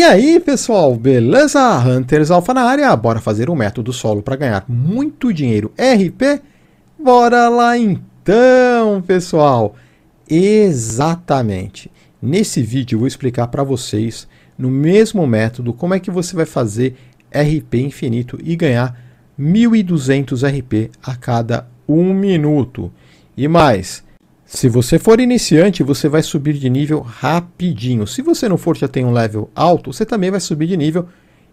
E aí, pessoal, beleza? Hunters Alpha na área, bora fazer um método solo para ganhar muito dinheiro RP? Bora lá então, pessoal! Exatamente! Nesse vídeo eu vou explicar para vocês, no mesmo método, como é que você vai fazer RP infinito e ganhar 1.200 RP a cada um minuto. E mais, se você for iniciante, você vai subir de nível rapidinho. Se você não for, já tem um level alto, você também vai subir de nível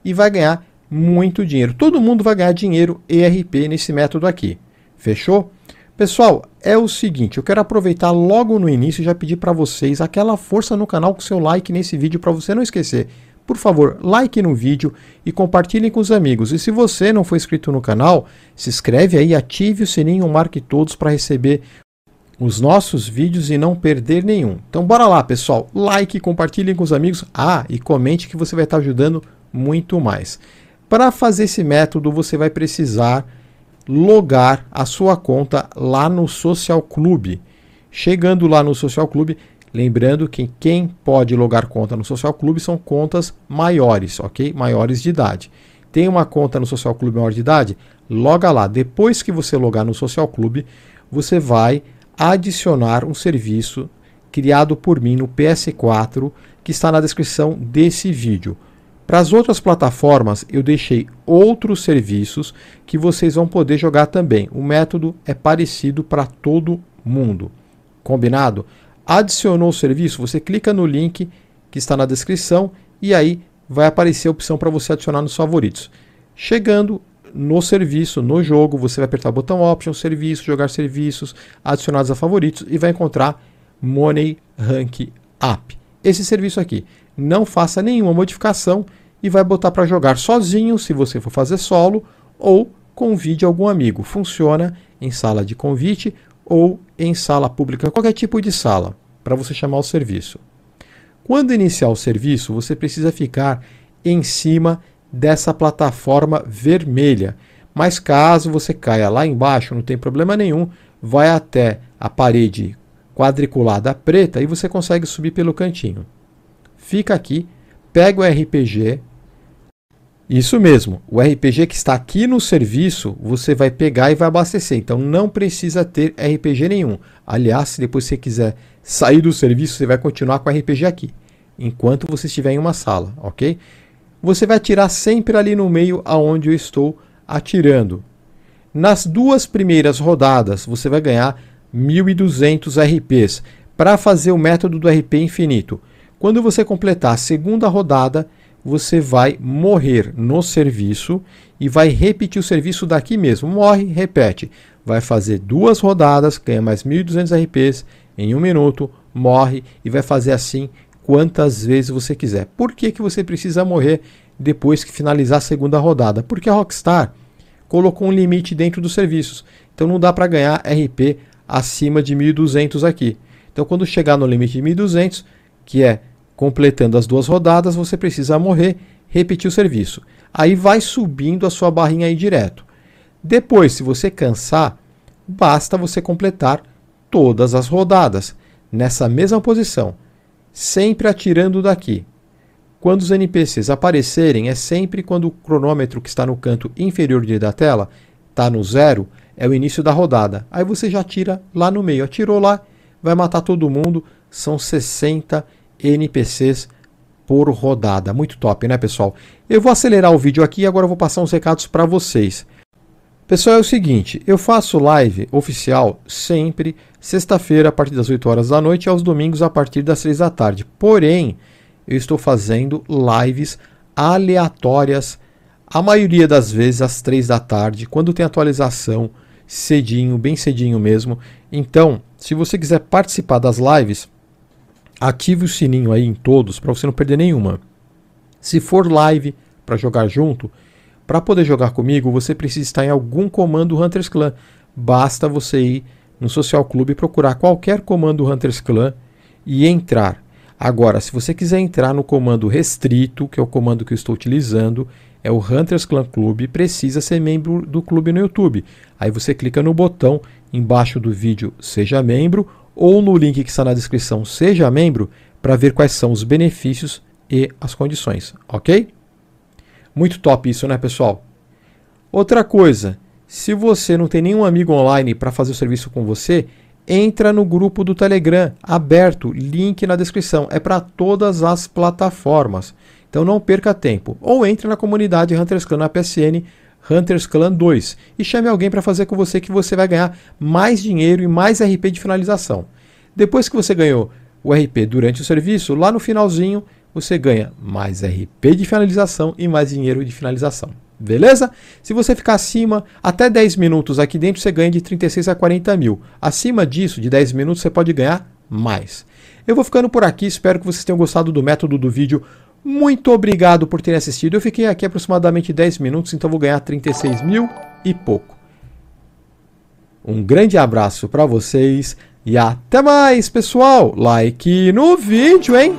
e vai ganhar muito dinheiro. Todo mundo vai ganhar dinheiro ERP nesse método aqui. Fechou? Pessoal, é o seguinte, eu quero aproveitar logo no início e já pedir para vocês aquela força no canal com seu like nesse vídeo para você não esquecer. Por favor, like no vídeo e compartilhe com os amigos. E se você não for inscrito no canal, se inscreve aí, ative o sininho, marque todos para receber os nossos vídeos e não perder nenhum. Então bora lá, pessoal. Like, compartilhem com os amigos. Ah, e comente que você vai estar ajudando muito mais. Para fazer esse método, você vai precisar logar a sua conta lá no Social Club. Chegando lá no Social Club, lembrando que quem pode logar conta no Social Club são contas maiores, ok? Maiores de idade. Tem uma conta no Social Club maior de idade? Loga lá. Depois que você logar no Social Club, você vai adicionar um serviço criado por mim no PS4 que está na descrição desse vídeo. Para as outras plataformas, eu deixei outros serviços que vocês vão poder jogar também. O método é parecido para todo mundo. Combinado? Adicionou o serviço, você clica no link que está na descrição e aí vai aparecer a opção para você adicionar nos favoritos. Chegando no serviço, no jogo, você vai apertar o botão Option, Serviço, Jogar Serviços, Adicionados a Favoritos e vai encontrar Money Rank App. Esse serviço aqui. Não faça nenhuma modificação e vai botar para jogar sozinho, se você for fazer solo, ou convide algum amigo. Funciona em sala de convite ou em sala pública, qualquer tipo de sala, para você chamar o serviço. Quando iniciar o serviço, você precisa ficar em cima dessa plataforma vermelha. Mas caso você caia lá embaixo, não tem problema nenhum, vai até a parede quadriculada preta e você consegue subir pelo cantinho. Fica aqui, pega o RPG. Isso mesmo, o RPG que está aqui no serviço, você vai pegar e vai abastecer. Então não precisa ter RPG nenhum. Aliás, se depois você quiser sair do serviço, você vai continuar com o RPG aqui, enquanto você estiver em uma sala, ok? você vai atirar sempre ali no meio aonde eu estou atirando. Nas duas primeiras rodadas, você vai ganhar 1200 RPs para fazer o método do RP infinito. Quando você completar a segunda rodada, você vai morrer no serviço e vai repetir o serviço daqui mesmo. Morre, repete. Vai fazer duas rodadas, ganha mais 1.200 RPs em um minuto, morre e vai fazer assim quantas vezes você quiser. Por que, que você precisa morrer depois que finalizar a segunda rodada? Porque a Rockstar colocou um limite dentro dos serviços. Então não dá para ganhar RP acima de 1200 aqui. Então quando chegar no limite de 1200, que é completando as duas rodadas, você precisa morrer, repetir o serviço. Aí vai subindo a sua barrinha aí direto. Depois, se você cansar, basta você completar todas as rodadas nessa mesma posição sempre atirando daqui. Quando os NPCs aparecerem, é sempre quando o cronômetro que está no canto inferior da tela está no zero, é o início da rodada. Aí você já tira lá no meio. Atirou lá, vai matar todo mundo. São 60 NPCs por rodada. Muito top, né, pessoal? Eu vou acelerar o vídeo aqui e agora eu vou passar uns recados para vocês. Pessoal, é o seguinte, eu faço live oficial sempre sexta-feira a partir das 8 horas da noite e aos domingos a partir das 3 da tarde. Porém, eu estou fazendo lives aleatórias, a maioria das vezes às 3 da tarde, quando tem atualização cedinho, bem cedinho mesmo. Então, se você quiser participar das lives, ative o sininho aí em todos para você não perder nenhuma. Se for live para jogar junto, para poder jogar comigo, você precisa estar em algum comando Hunters Clan. Basta você ir no Social Club e procurar qualquer comando Hunters Clan e entrar. Agora, se você quiser entrar no comando restrito, que é o comando que eu estou utilizando, é o Hunters Clan Club, precisa ser membro do clube no YouTube. Aí você clica no botão embaixo do vídeo Seja Membro ou no link que está na descrição Seja Membro para ver quais são os benefícios e as condições, ok? Muito top isso, né, pessoal? Outra coisa, se você não tem nenhum amigo online para fazer o serviço com você, entra no grupo do Telegram aberto, link na descrição. É para todas as plataformas. Então não perca tempo. Ou entre na comunidade Hunters Clan na PSN Hunters Clan 2 e chame alguém para fazer com você que você vai ganhar mais dinheiro e mais RP de finalização. Depois que você ganhou o RP durante o serviço, lá no finalzinho você ganha mais RP de finalização e mais dinheiro de finalização. Beleza? Se você ficar acima até 10 minutos aqui dentro, você ganha de 36 a 40 mil. Acima disso, de 10 minutos, você pode ganhar mais. Eu vou ficando por aqui, espero que vocês tenham gostado do método do vídeo. Muito obrigado por terem assistido. Eu fiquei aqui aproximadamente 10 minutos, então vou ganhar 36 mil e pouco. Um grande abraço para vocês e até mais, pessoal. Like no vídeo, hein?